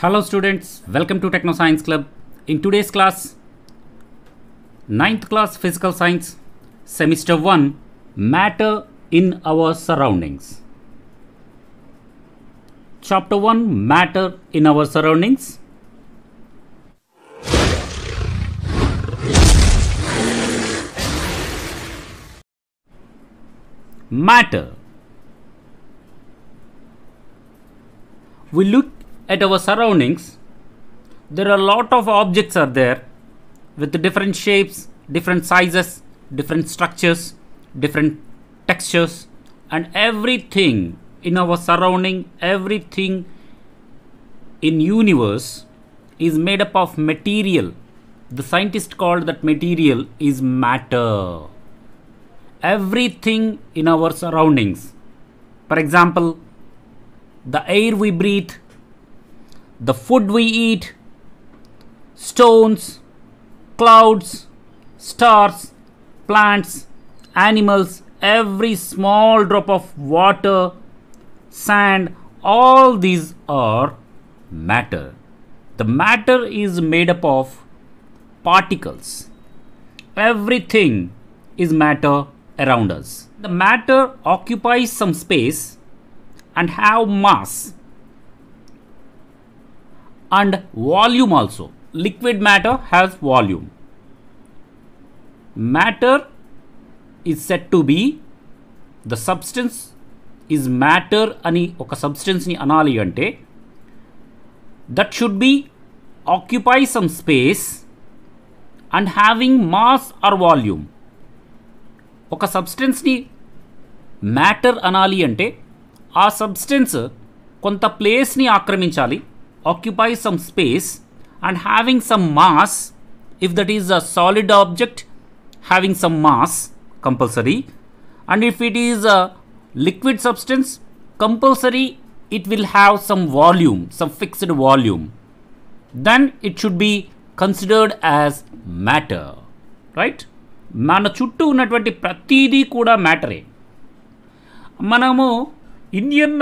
Hello students, welcome to Techno Science Club. In today's class, 9th class Physical Science, Semester 1, Matter in Our Surroundings. Chapter 1, Matter in Our Surroundings. Matter. We look at our surroundings, there are a lot of objects are there with different shapes, different sizes, different structures, different textures and everything in our surrounding, everything in universe is made up of material. The scientist called that material is matter. Everything in our surroundings. For example, the air we breathe the food we eat, stones, clouds, stars, plants, animals, every small drop of water, sand, all these are matter. The matter is made up of particles. Everything is matter around us. The matter occupies some space and have mass and volume also. Liquid matter has volume matter is said to be the substance is matter అని ఒక సబ్స్టెన్స్ని అనాలి అంటే that should be occupy some space and having mass or volume ఒక సబ్స్టెన్స్ని matter అనాలి అంటే ఆ సబ్స్టెన్స్ కొంత ప్లేస్ని ఆక్రమించాలి occupy some space and having some mass if that is a solid object having some mass compulsory and if it is a liquid substance compulsory it will have some volume some fixed volume then it should be considered as matter right మన చుట్టూ ఉన్నటువంటి ప్రతీదీ కూడా మ్యాటరే మనము Indian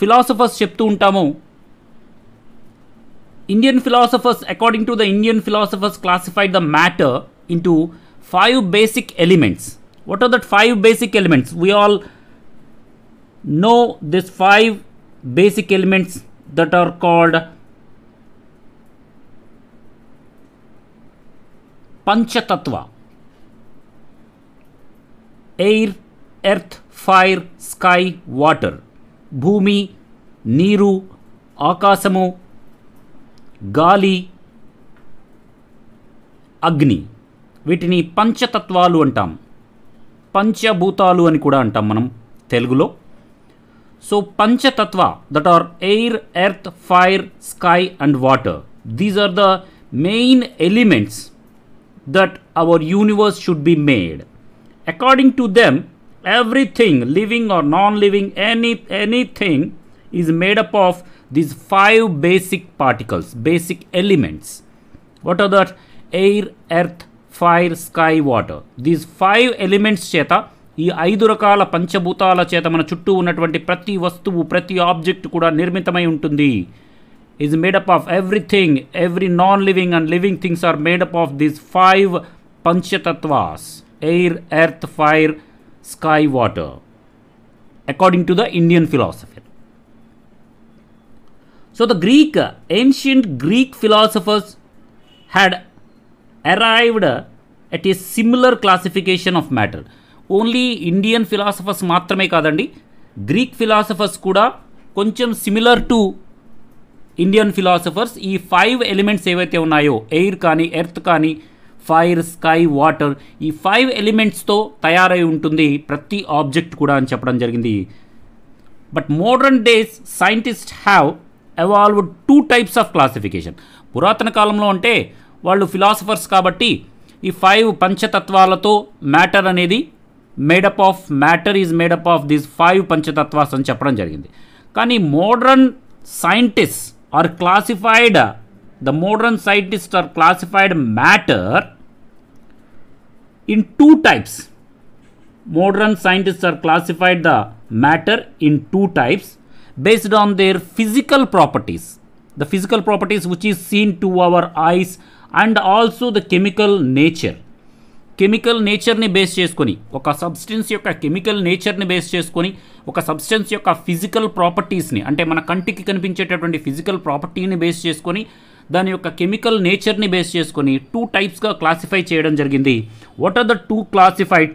philosophers uh, చెప్తూ ఉంటాము Indian philosophers, according to the Indian philosophers, classified the matter into five basic elements. What are the five basic elements? We all know these five basic elements that are called Panchatattva air, earth, fire, sky, water, Bhumi, Niru, Akasamu, గాలి అగ్ని వీటిని పంచతత్వాలు అంటాం పంచభూతాలు అని కూడా అంటాం మనం తెలుగులో సో పంచతత్వ that are air earth fire sky and water these are the main elements that our universe should be made according to them everything living or non living any anything is made up of these five basic particles, basic elements. What are that? air, earth, fire sky water These five elements చేత ఈ ఐదు రకాల పంచభూతాల చేత మన చుట్టూ ఉన్నటువంటి ప్రతి వస్తువు ప్రతి ఆబ్జెక్ట్ కూడా నిర్మితమై ఉంటుంది is made up of everything every non living and living things are made up of these five పంచతత్వాస్ air earth fire sky water according to the Indian philosophy so the Greek ancient Greek philosophers had arrived at a similar classification of matter only Indian philosophers మాత్రమే కాదండి Greek philosophers కూడా కొంచెం similar to Indian philosophers ఈ five elements ఏవైతే ఉన్నాయో air కానీ earth కానీ fire sky water ఈ ఫైవ్ ఎలిమెంట్స్తో తయారై ఉంటుంది ప్రతి ఆబ్జెక్ట్ కూడా అని చెప్పడం జరిగింది but modern days scientist have evolved two types of classification పురాతన కాలంలో అంటే వాళ్ళు ఫిలాసఫర్స్ కాబట్టి ఈ ఫైవ్ పంచతత్వాలతో మ్యాటర్ అనేది made up of matter is made up of these five పంచతత్వాస్ అని చెప్పడం జరిగింది కానీ modern scientist are classified the modern scientist are classified matter in two types modern scientist are classified the matter in two types based on their physical properties, the physical properties which is seen to our eyes and also the chemical nature chemical నేచర్ని base చేసుకొని ఒక substance యొక్క chemical నేచర్ని base చేసుకొని ఒక substance యొక్క physical ప్రాపర్టీస్ని అంటే మన కంటికి కనిపించేటటువంటి ఫిజికల్ ప్రాపర్టీని బేస్ చేసుకొని దాని యొక్క కెమికల్ నేచర్ని బేస్ చేసుకొని టూ టైప్స్గా క్లాసిఫై చేయడం జరిగింది what are the two classified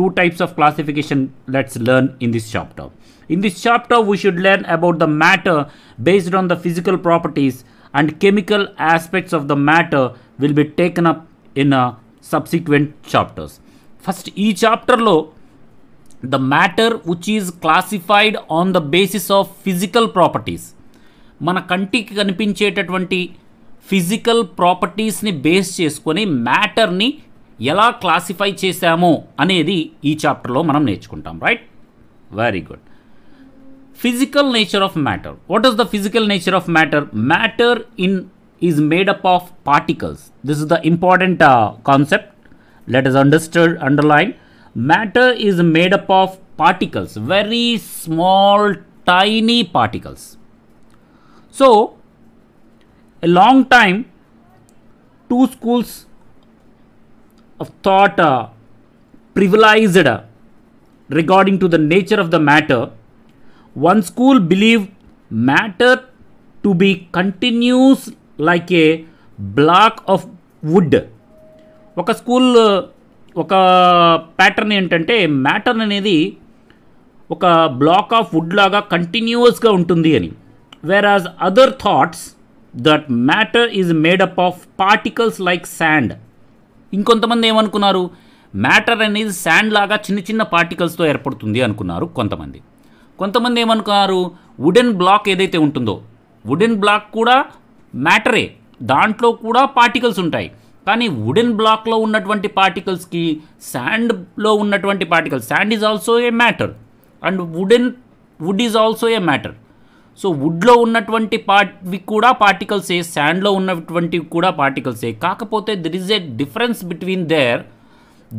two types of classification let's learn in this chapter In this chapter, we should learn about the matter based on the physical properties and chemical aspects of the matter will be taken up in a subsequent chapters. First, ఈ చాప్టర్లో the matter which is classified on the basis of physical properties. మన కంటికి కనిపించేటటువంటి physical ప్రాపర్టీస్ని base చేసుకొని మ్యాటర్ని ఎలా classify చేశామో అనేది ఈ చాప్టర్లో మనం నేర్చుకుంటాం right very good physical nature of matter what is the physical nature of matter matter in is made up of particles this is the important uh, concept let us understand underline matter is made up of particles very small tiny particles so a long time two schools of thought uh, privileged uh, regarding to the nature of the matter one school believe matter to be continuous like a block of wood ఒక school ఒక pattern ఏంటంటే మ్యాటర్న్ అనేది ఒక black of would లాగా కంటిన్యూస్గా ఉంటుంది అని whereas other thoughts that matter is made up of particles like sand ఇంకొంతమంది ఏమనుకున్నారు మ్యాటర్ అనేది శాండ్ లాగా చిన్న చిన్న పార్టికల్స్తో ఏర్పడుతుంది అనుకున్నారు కొంతమంది కొంతమంది ఏమనుకున్నారు వుడెన్ బ్లాక్ ఏదైతే ఉంటుందో వుడెన్ బ్లాక్ కూడా మ్యాటరే దాంట్లో కూడా పార్టికల్స్ ఉంటాయి కానీ వుడెన్ బ్లాక్లో ఉన్నటువంటి పార్టికల్స్కి శాండ్లో ఉన్నటువంటి particles sand is also a matter and wooden wood is also a matter so వుడ్లో ఉన్నటువంటి పార్ట్వి కూడా పార్టికల్సే శాండ్లో ఉన్నటువంటివి కూడా పార్టికల్సే కాకపోతే there is a difference between there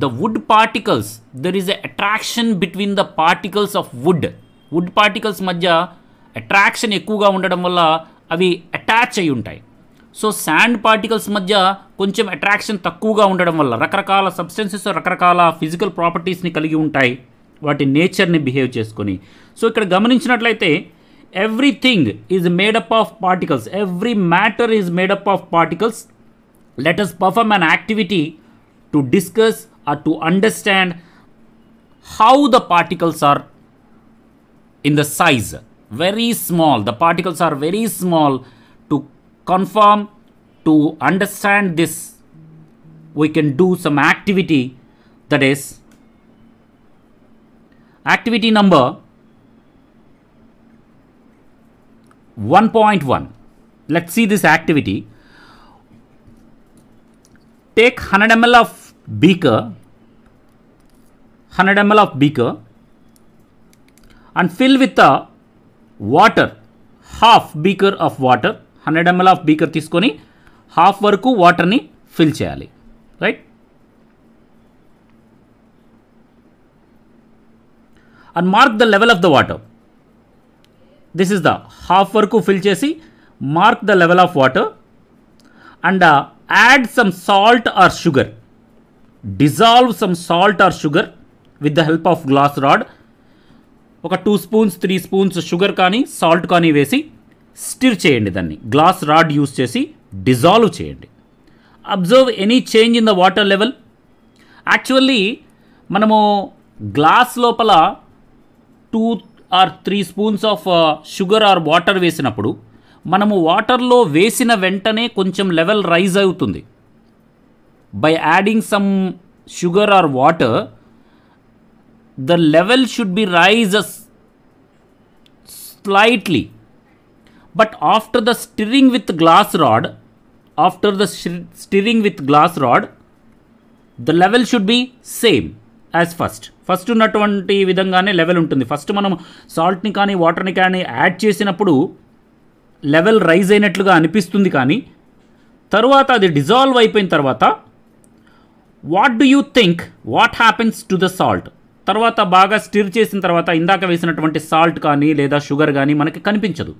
the wood particles there is a attraction between the particles of wood wood particles మధ్య అట్రాక్షన్ ఎక్కువగా ఉండడం వల్ల అవి అటాచ్ అయి ఉంటాయి సో శాండ్ పార్టికల్స్ మధ్య కొంచెం అట్రాక్షన్ తక్కువగా ఉండడం వల్ల రకరకాల సబ్స్టెన్సెస్ రకరకాల ఫిజికల్ ప్రాపర్టీస్ని కలిగి ఉంటాయి వాటి నేచర్ని బిహేవ్ చేసుకొని సో ఇక్కడ గమనించినట్లయితే everything is made up of particles every matter is made up of particles let us perform an activity to discuss or to understand how the particles are in the size very small the particles are very small to confirm to understand this we can do some activity that is activity number 1.1 let's see this activity take 100 ml of beaker 100 ml of beaker and fill with the water half beaker of water 100 ml of beaker తీసుకొని half వరకు water ని fill చేయాలి right and mark the level of the water this is the half వరకు fill చేసి mark the level of water and uh, add some salt or sugar dissolve some salt or sugar with the help of glass rod ఒక two spoons three spoons sugar కానీ salt కానీ వేసి stir చేయండి దాన్ని glass rod use చేసి dissolve చేయండి observe any change in the water level actually మనము glass లోపల two or three spoons of sugar or water వేసినప్పుడు మనము వాటర్లో వేసిన వెంటనే కొంచెం లెవెల్ రైజ్ అవుతుంది by adding some sugar or water the level should be rises slightly but after the stirring with glass rod after the stirring with glass rod the level should be same as first first ఉన్నటువంటి విధంగానే level ఉంటుంది first మనం సాల్ట్ని కానీ వాటర్ని కానీ add చేసినప్పుడు level rise అయినట్లుగా అనిపిస్తుంది కానీ తరువాత అది డిజాల్వ్ అయిపోయిన తర్వాత what do you think what happens to the salt తర్వాత బాగా స్టిర్ చేసిన తర్వాత ఇందాక వేసినటువంటి సాల్ట్ కానీ లేదా షుగర్ కానీ మనకి కనిపించదు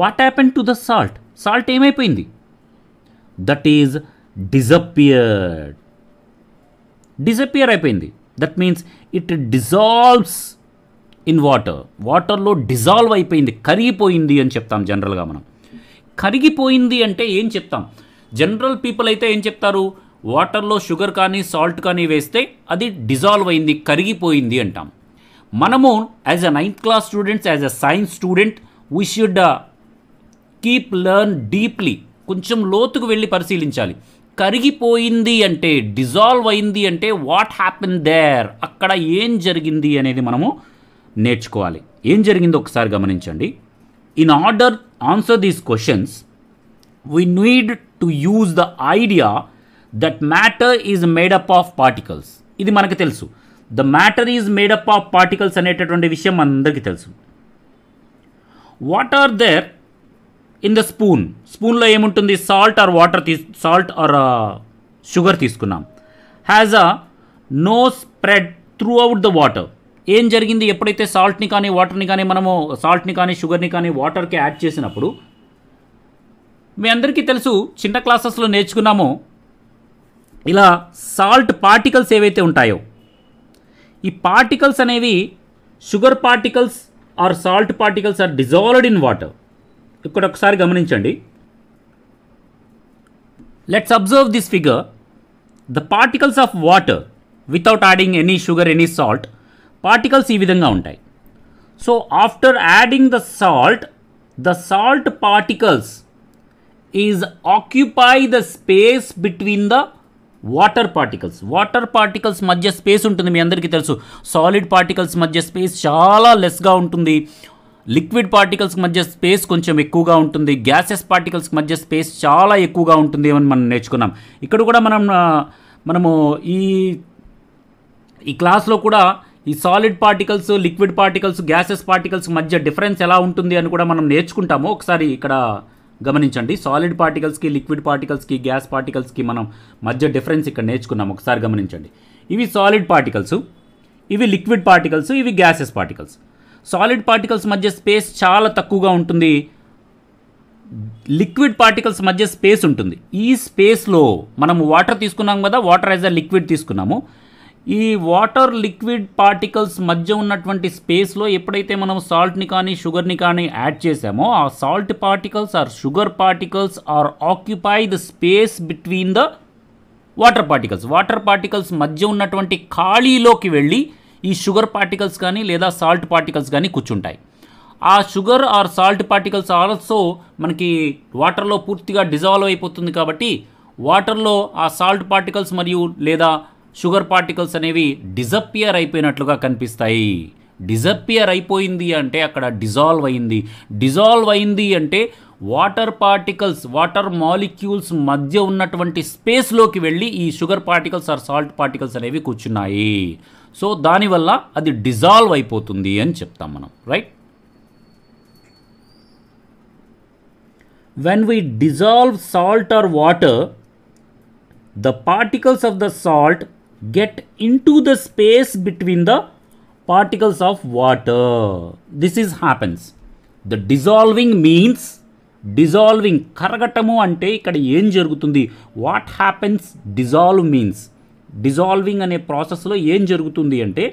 what happen to the salt salt ఏమైపోయింది దట్ ఈజ్ డిజపియర్డ్ డిజపియర్ అయిపోయింది that means it dissolves in water వాటర్లో డిజాల్వ్ అయిపోయింది కరిగిపోయింది అని చెప్తాం జనరల్గా మనం కరిగిపోయింది అంటే ఏం చెప్తాం జనరల్ పీపుల్ అయితే ఏం చెప్తారు వాటర్లో షుగర్ కానీ సాల్ట్ కానీ వేస్తే అది డిజాల్వ్ అయింది కరిగిపోయింది అంటాం మనము as a ninth class students as a science student we should keep learn deeply కొంచెం లోతుకు వెళ్ళి పరిశీలించాలి కరిగిపోయింది అంటే డిజాల్వ్ అయింది అంటే వాట్ హ్యాపెన్ దేర్ అక్కడ ఏం జరిగింది అనేది మనము నేర్చుకోవాలి ఏం జరిగిందో ఒకసారి గమనించండి in order answer these questions we need to use the idea that matter is made up of particles ఇది మనకు తెలుసు the matter is made up of particles అనేటటువంటి విషయం మనందరికీ తెలుసు what are there in the spoon స్పూన్లో ఏముంటుంది సాల్ట్ ఆర్ వాటర్ తీ సాల్ట్ ఆర్ షుగర్ తీసుకున్నాం has a no spread throughout the water ఏం జరిగింది ఎప్పుడైతే సాల్ట్ని కానీ వాటర్ని కానీ మనము సాల్ట్ని కానీ షుగర్ని కానీ వాటర్కి యాడ్ చేసినప్పుడు మీ అందరికీ తెలుసు చిన్న క్లాసెస్లో నేర్చుకున్నాము ఇలా సాల్ట్ పార్టికల్స్ ఏవైతే ఉంటాయో ఈ పార్టికల్స్ అనేవి sugar particles or salt particles are dissolved in water ఇక్కడ ఒకసారి గమనించండి let's observe this figure the particles of water without adding any sugar any salt particles ఈ విధంగా ఉంటాయి so after adding the salt the salt particles is occupy the space between the water particles water particles మధ్య space ఉంటుంది మీ అందరికీ తెలుసు solid particles మధ్య space చాలా లెస్గా ఉంటుంది లిక్విడ్ పార్టికల్స్ మధ్య స్పేస్ కొంచెం ఎక్కువగా ఉంటుంది గ్యాసెస్ పార్టికల్స్ మధ్య స్పేస్ చాలా ఎక్కువగా ఉంటుంది అని మనం నేర్చుకున్నాం ఇక్కడ కూడా మనం మనము ఈ ఈ క్లాస్లో కూడా ఈ solid particles liquid particles gases particles మధ్య డిఫరెన్స్ ఎలా ఉంటుంది అని కూడా మనం నేర్చుకుంటాము ఒకసారి ఇక్కడ గమనించండి సాలిడ్ పార్టికల్స్కి లిక్విడ్ పార్టికల్స్కి గ్యాస్ పార్టికల్స్కి మనం మధ్య డిఫరెన్స్ ఇక్కడ నేర్చుకున్నాం ఒకసారి గమనించండి ఇవి సాలిడ్ పార్టికల్స్ ఇవి లిక్విడ్ పార్టికల్స్ ఇవి గ్యాసెస్ పార్టికల్స్ సాలిడ్ పార్టికల్స్ మధ్య స్పేస్ చాలా తక్కువగా ఉంటుంది లిక్విడ్ పార్టికల్స్ మధ్య స్పేస్ ఉంటుంది ఈ స్పేస్లో మనం వాటర్ తీసుకున్నాం కదా వాటర్ యాజ్ అ లిక్విడ్ తీసుకున్నాము ఈ వాటర్ లిక్విడ్ పార్టికల్స్ మధ్య ఉన్నటువంటి స్పేస్లో ఎప్పుడైతే మనం సాల్ట్ని కానీ షుగర్ని కానీ యాడ్ చేసామో ఆ salt particles or sugar particles are occupy the space between the water particles water particles మధ్య ఉన్నటువంటి ఖాళీలోకి వెళ్ళి ఈ షుగర్ పార్టికల్స్ కానీ లేదా సాల్ట్ పార్టికల్స్ కానీ కూర్చుంటాయి ఆ sugar or salt particles also మనకి వాటర్లో పూర్తిగా డిజాల్వ్ అయిపోతుంది కాబట్టి వాటర్లో ఆ సాల్ట్ పార్టికల్స్ మరియు లేదా షుగర్ పార్టికల్స్ అనేవి డిజపియర్ అయిపోయినట్లుగా కనిపిస్తాయి డిజపియర్ అయిపోయింది అంటే అక్కడ డిజాల్వ్ అయింది డిజాల్వ్ అయింది అంటే వాటర్ పార్టికల్స్ వాటర్ మాలిక్యూల్స్ మధ్య ఉన్నటువంటి స్పేస్లోకి వెళ్ళి ఈ sugar particles or salt particles అనేవి కూర్చున్నాయి సో దానివల్ల అది డిజాల్వ్ అయిపోతుంది అని చెప్తాం మనం right when we dissolve salt or water the particles of the salt get into the space between the particles of water this is happens the dissolving means dissolving కరగటము అంటే ఇక్కడ ఏం జరుగుతుంది what happens dissolve means dissolving అనే ప్రాసెస్లో ఏం జరుగుతుంది అంటే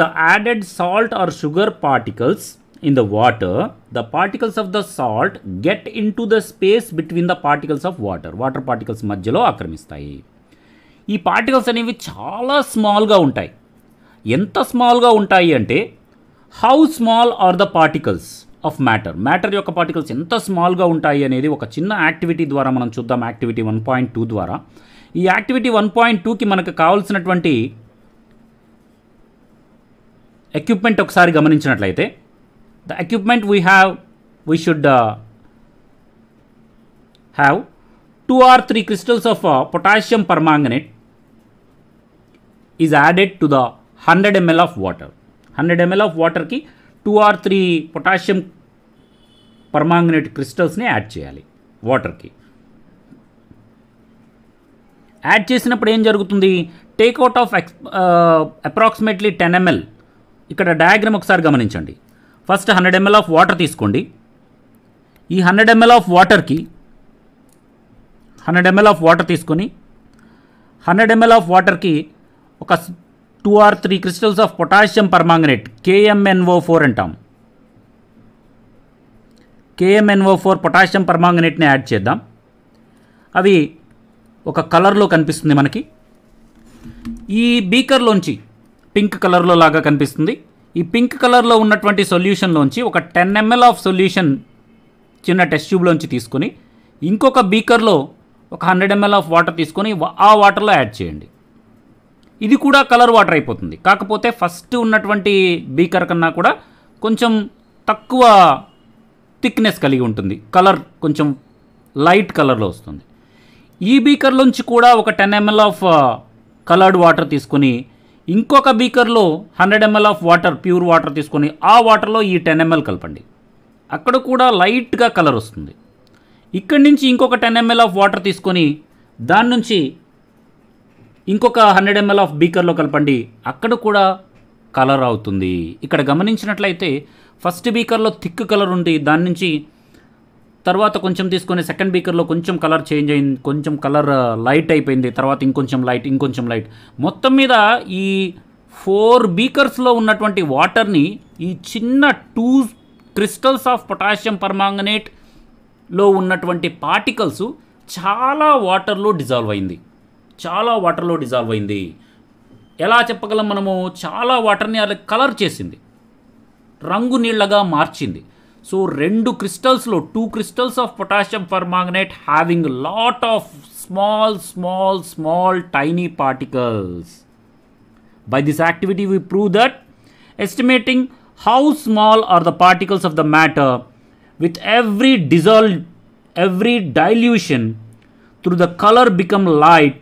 the added salt or sugar particles in the water the particles of the salt get into the space between the particles of water water particles మధ్యలో ఆక్రమిస్తాయి ఈ particles అనేవి చాలా స్మాల్గా ఉంటాయి ఎంత స్మాల్గా ఉంటాయి అంటే how small are the particles of matter matter యొక్క పార్టికల్స్ ఎంత స్మాల్గా ఉంటాయి అనేది ఒక చిన్న యాక్టివిటీ ద్వారా మనం చూద్దాం యాక్టివిటీ వన్ పాయింట్ టూ ద్వారా ఈ యాక్టివిటీ వన్ పాయింట్ టూకి మనకు కావాల్సినటువంటి ఎక్విప్మెంట్ ఒకసారి గమనించినట్లయితే the equipment we have we should have two or three crystals of potassium potassium is is added to the 100 ml of water 100 ml of వాటర్కి two or three potassium permanganate క్రిస్టల్స్ని add చేయాలి వాటర్కి add చేసినప్పుడు ఏం జరుగుతుంది take out of ex approximately ten ml ఇక్కడ diagram ఒకసారి గమనించండి first hundred ml of water తీసుకోండి ఈ హండ్రెడ్ ఎంఎల్ ఆఫ్ వాటర్కి హండ్రెడ్ ఎంఎల్ ఆఫ్ వాటర్ తీసుకొని హండ్రెడ్ ఎంఎల్ ఆఫ్ వాటర్కి ఒక two or three crystals of potassium permanganate KMnO four అంటాం కేఎంఎన్ఓ ఫోర్ పొటాషియం పర్మాంగనేట్ని యాడ్ చేద్దాం అవి ఒక కలర్లో కనిపిస్తుంది మనకి ఈ బీకర్లోంచి పింక్ కలర్లో లాగా కనిపిస్తుంది ఈ పింక్ కలర్లో ఉన్నటువంటి సొల్యూషన్లోంచి ఒక టెన్ ఎంఎల్ ఆఫ్ సొల్యూషన్ చిన్న టెస్ట్ ట్యూబ్లోంచి తీసుకొని ఇంకొక బీకర్లో ఒక హండ్రెడ్ ఎంఎల్ ఆఫ్ వాటర్ తీసుకొని ఆ వాటర్లో యాడ్ చేయండి ఇది కూడా కలర్ వాటర్ అయిపోతుంది కాకపోతే ఫస్ట్ ఉన్నటువంటి బీకర్ కన్నా కూడా కొంచెం తక్కువ థిక్నెస్ కలిగి ఉంటుంది కలర్ కొంచెం లైట్ కలర్లో వస్తుంది ఈ బీకర్లోంచి కూడా ఒక ten ml of coloured water తీసుకొని ఇంకొక బీకర్లో hundred ml of water pure water తీసుకొని ఆ వాటర్లో ఈ టెన్ ఎంఎల్ కలపండి అక్కడ కూడా లైట్గా కలర్ వస్తుంది ఇక్కడి నుంచి ఇంకొక టెన్ ఎంఎల్ ఆఫ్ వాటర్ తీసుకొని దాని నుంచి ఇంకొక హండ్రెడ్ ఎంఎల్ ఆఫ్ బీకర్లో కలపండి అక్కడ కూడా కలర్ అవుతుంది ఇక్కడ గమనించినట్లయితే ఫస్ట్ బీకర్లో థిక్ కలర్ ఉంది దాని నుంచి తర్వాత కొంచెం తీసుకొని సెకండ్ బీకర్లో కొంచెం కలర్ చేంజ్ అయింది కొంచెం కలర్ లైట్ అయిపోయింది తర్వాత ఇంకొంచెం లైట్ ఇంకొంచెం లైట్ మొత్తం మీద ఈ ఫోర్ బీకర్స్లో ఉన్నటువంటి వాటర్ని ఈ చిన్న two crystals of potassium permanganate లో ఉన్నటువంటి పార్టికల్స్ చాలా వాటర్లో డిజాల్వ్ అయింది చాలా వాటర్లో డిజాల్వ్ అయింది ఎలా చెప్పగలం మనము చాలా వాటర్ని అలా కలర్ చేసింది రంగు నీళ్లగా మార్చింది సో రెండు క్రిస్టల్స్లో two crystals of potassium permanganate having lot of small small small tiny particles by this activity we prove that estimating how small are the particles of the matter with every dissolve every dilution through the color become light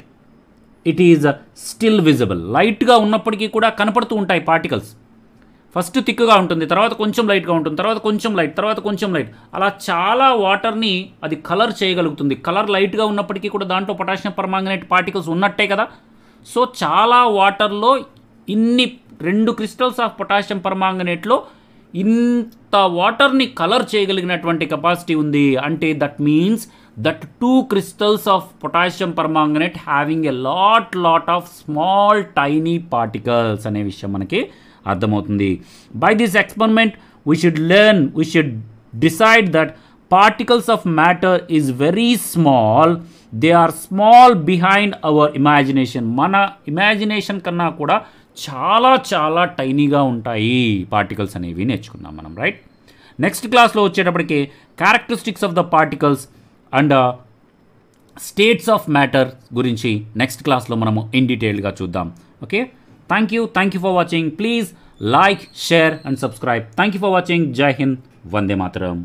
it is still visible లైట్గా ఉన్నప్పటికీ కూడా కనపడుతూ ఉంటాయి particles first థిక్గా ఉంటుంది తర్వాత కొంచెం లైట్గా ఉంటుంది తర్వాత కొంచెం లైట్ తర్వాత కొంచెం లైట్ అలా చాలా వాటర్ని అది కలర్ చేయగలుగుతుంది కలర్ లైట్గా ఉన్నప్పటికీ కూడా దాంట్లో పొటాషియం పర్మాంగనేట్ పార్టికల్స్ ఉన్నట్టే కదా సో చాలా వాటర్లో ఇన్ని రెండు క్రిస్టల్స్ ఆఫ్ పొటాషియం పర్మాంగనేట్లో ఇంత వాటర్ని కలర్ చేయగలిగినటువంటి కెపాసిటీ ఉంది అంటే that means that two crystals of potassium permanganate having a lot lot of small tiny particles అనే విషయం మనకి అర్థమవుతుంది by this experiment we should learn we should decide that particles of matter is very small they are small behind our imagination మన imagination కన్నా కూడా చాలా చాలా టైనీగా ఉంటాయి పార్టికల్స్ అనేవి నేర్చుకున్నాం మనం రైట్ నెక్స్ట్ క్లాస్లో వచ్చేటప్పటికి characteristics of the particles and states of matter గురించి నెక్స్ట్ క్లాస్లో మనము ఇన్ డీటెయిల్గా చూద్దాం okay thank you thank you for watching please like share and subscribe thank you for watching జై హింద్ వందే మాతరం